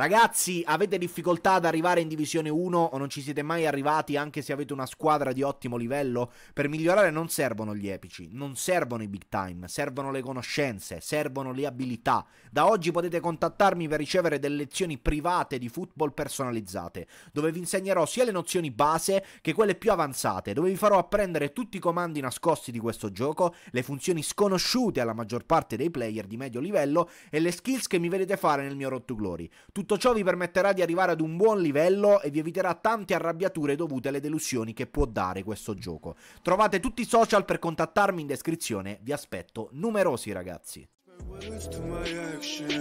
Ragazzi, avete difficoltà ad arrivare in Divisione 1 o non ci siete mai arrivati anche se avete una squadra di ottimo livello? Per migliorare non servono gli epici, non servono i big time, servono le conoscenze, servono le abilità. Da oggi potete contattarmi per ricevere delle lezioni private di football personalizzate, dove vi insegnerò sia le nozioni base che quelle più avanzate, dove vi farò apprendere tutti i comandi nascosti di questo gioco, le funzioni sconosciute alla maggior parte dei player di medio livello e le skills che mi vedete fare nel mio Road to Glory. Tutto tutto ciò vi permetterà di arrivare ad un buon livello e vi eviterà tante arrabbiature dovute alle delusioni che può dare questo gioco. Trovate tutti i social per contattarmi in descrizione, vi aspetto numerosi ragazzi. words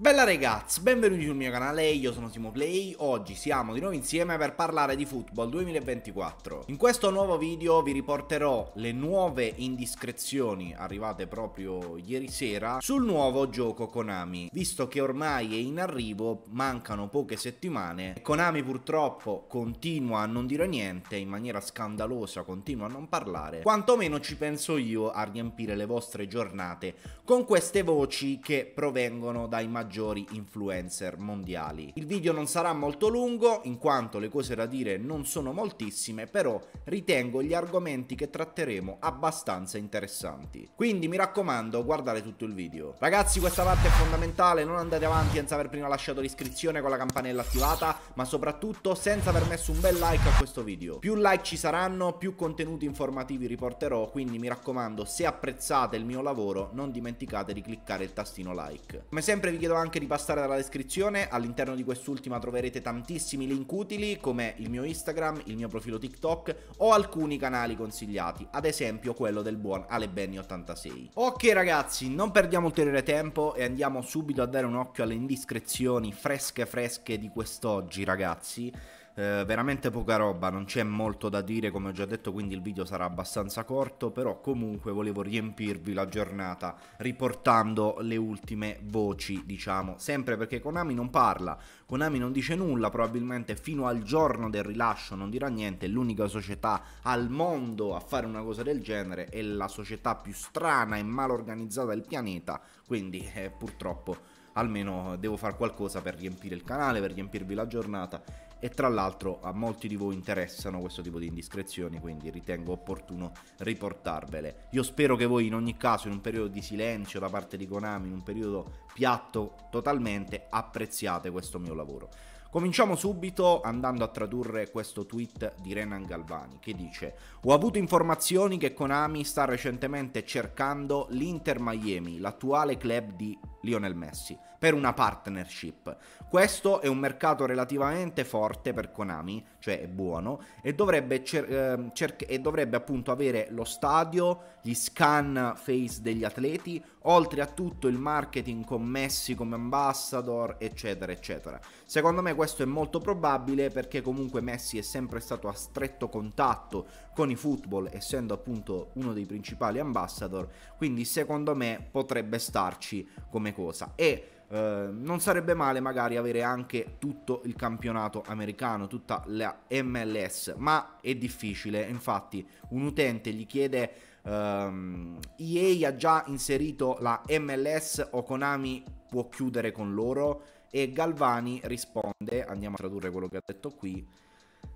Bella ragazzi, benvenuti sul mio canale, io sono Simoplay, oggi siamo di nuovo insieme per parlare di Football 2024. In questo nuovo video vi riporterò le nuove indiscrezioni arrivate proprio ieri sera sul nuovo gioco Konami. Visto che ormai è in arrivo, mancano poche settimane, Konami purtroppo continua a non dire niente, in maniera scandalosa continua a non parlare, quantomeno ci penso io a riempire le vostre giornate con queste voci che provengono dai maggiori maggiori influencer mondiali. Il video non sarà molto lungo, in quanto le cose da dire non sono moltissime, però ritengo gli argomenti che tratteremo abbastanza interessanti. Quindi mi raccomando, guardate tutto il video. Ragazzi, questa parte è fondamentale, non andate avanti senza aver prima lasciato l'iscrizione con la campanella attivata, ma soprattutto senza aver messo un bel like a questo video. Più like ci saranno, più contenuti informativi riporterò, quindi mi raccomando, se apprezzate il mio lavoro, non dimenticate di cliccare il tastino like. Come sempre vi chiedo anche di passare dalla descrizione, all'interno di quest'ultima troverete tantissimi link utili come il mio Instagram, il mio profilo TikTok o alcuni canali consigliati, ad esempio quello del buon alebenny 86 Ok ragazzi, non perdiamo ulteriore tempo e andiamo subito a dare un occhio alle indiscrezioni fresche fresche di quest'oggi ragazzi. Eh, veramente poca roba, non c'è molto da dire come ho già detto, quindi il video sarà abbastanza corto, però comunque volevo riempirvi la giornata riportando le ultime voci, diciamo, sempre perché Konami non parla, Konami non dice nulla, probabilmente fino al giorno del rilascio non dirà niente, l'unica società al mondo a fare una cosa del genere è la società più strana e mal organizzata del pianeta, quindi eh, purtroppo almeno devo fare qualcosa per riempire il canale, per riempirvi la giornata e tra l'altro a molti di voi interessano questo tipo di indiscrezioni, quindi ritengo opportuno riportarvele. Io spero che voi in ogni caso in un periodo di silenzio da parte di Konami, in un periodo piatto totalmente, apprezziate questo mio lavoro. Cominciamo subito andando a tradurre questo tweet di Renan Galvani che dice Ho avuto informazioni che Konami sta recentemente cercando l'Inter Miami, l'attuale club di Lionel Messi, per una partnership. Questo è un mercato relativamente forte per Konami, cioè è buono, e dovrebbe, cer- ehm, cer- e dovrebbe appunto avere lo stadio, gli scan face degli atleti, oltre a tutto il marketing con Messi come ambassador, eccetera, eccetera. Secondo me questo è molto probabile perché comunque Messi è sempre stato a stretto contatto con i football, essendo appunto uno dei principali ambassador, quindi secondo me potrebbe starci come cosa. E eh, non sarebbe male magari avere anche tutto il campionato americano, tutta la MLS, ma è difficile, infatti un utente gli chiede ehm, EA ha già inserito la MLS o Konami può chiudere con loro? E Galvani risponde, andiamo a tradurre quello che ha detto qui,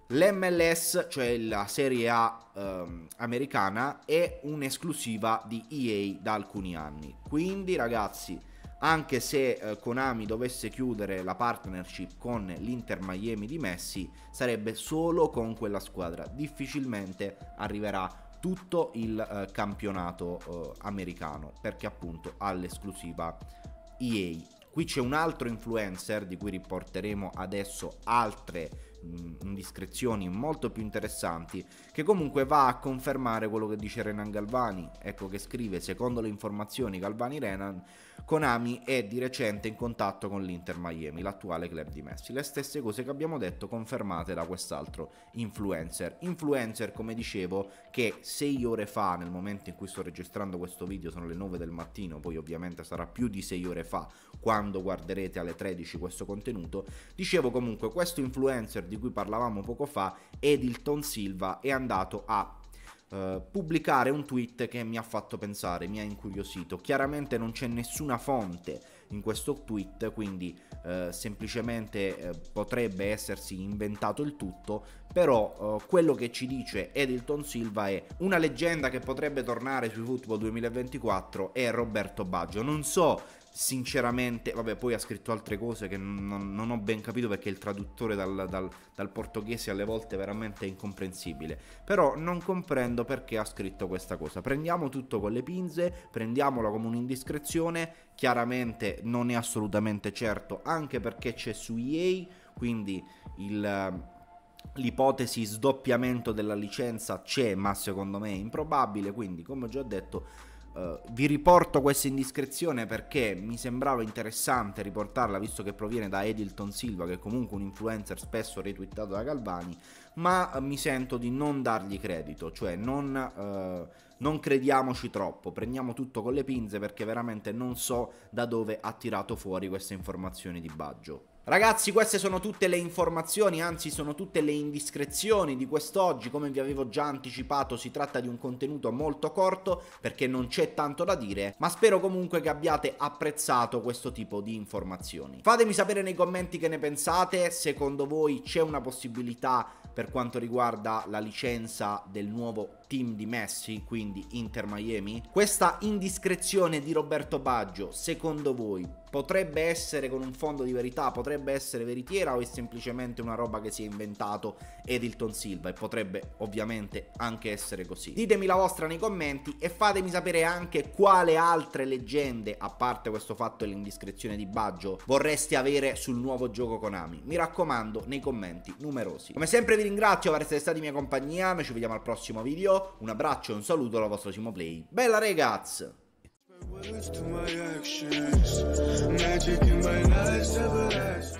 L'MLS, cioè la Serie A ehm, americana, è un'esclusiva di EA da alcuni anni. Quindi, ragazzi, anche se eh, Konami dovesse chiudere la partnership con l'Inter Miami di Messi, sarebbe solo con quella squadra, difficilmente arriverà tutto il eh, campionato eh, americano perché appunto ha l'esclusiva EA. Qui c'è un altro influencer di cui riporteremo adesso altre indiscrezioni molto più interessanti, che comunque va a confermare quello che dice Renan Galvani, ecco che scrive, secondo le informazioni Galvani-Renan, Konami è di recente in contatto con l'Inter Miami, l'attuale club di Messi. Le stesse cose che abbiamo detto confermate da quest'altro influencer. Influencer, come dicevo, che sei ore fa, nel momento in cui sto registrando questo video, sono le 9 del mattino, poi ovviamente sarà più di sei ore fa quando guarderete alle 13 questo contenuto, dicevo comunque questo influencer di cui parlavamo poco fa, Edilton Silva è andato a eh, pubblicare un tweet che mi ha fatto pensare, mi ha incuriosito. Chiaramente non c'è nessuna fonte in questo tweet, quindi uh, semplicemente uh, potrebbe essersi inventato il tutto, però quello che ci dice Edilton Silva è una leggenda che potrebbe tornare sui Football 2024 è Roberto Baggio. Non so sinceramente, vabbè, poi ha scritto altre cose che non, non ho ben capito perché il traduttore dal, dal, dal, portoghese alle volte è veramente incomprensibile. Però non comprendo perché ha scritto questa cosa. Prendiamo tutto con le pinze, prendiamola come un'indiscrezione. Chiaramente non è assolutamente certo, anche perché c'è su EA, quindi il l'ipotesi sdoppiamento della licenza c'è, ma secondo me è improbabile, quindi come ho già detto Uh, vi riporto questa indiscrezione perché mi sembrava interessante riportarla visto che proviene da Edilton Silva che è comunque un influencer spesso retweetato da Galvani ma uh, mi sento di non dargli credito cioè non, uh, non, crediamoci troppo prendiamo tutto con le pinze perché veramente non so da dove ha tirato fuori queste informazioni di Baggio Ragazzi queste sono tutte le informazioni, anzi sono tutte le indiscrezioni di quest'oggi, come vi avevo già anticipato si tratta di un contenuto molto corto perché non c'è tanto da dire, ma spero comunque che abbiate apprezzato questo tipo di informazioni. Fatemi sapere nei commenti che ne pensate, secondo voi c'è una possibilità per quanto riguarda la licenza del nuovo team di Messi, quindi Inter Miami? Questa indiscrezione di Roberto Baggio, secondo voi potrebbe essere con un fondo di verità, potrebbe essere veritiera o è semplicemente una roba che si è inventato Edilton Silva e potrebbe ovviamente anche essere così. Ditemi la vostra nei commenti e fatemi sapere anche quale altre leggende, a parte questo fatto e l'indiscrezione di Baggio, vorreste avere sul nuovo gioco Konami. Mi raccomando, nei commenti numerosi. Come sempre vi ringrazio per essere stati in mia compagnia, noi ci vediamo al prossimo video, un abbraccio e un saluto dal vostro Simoplay. Bella ragazzi! Words to my actions, magic in my eyes, everlasting.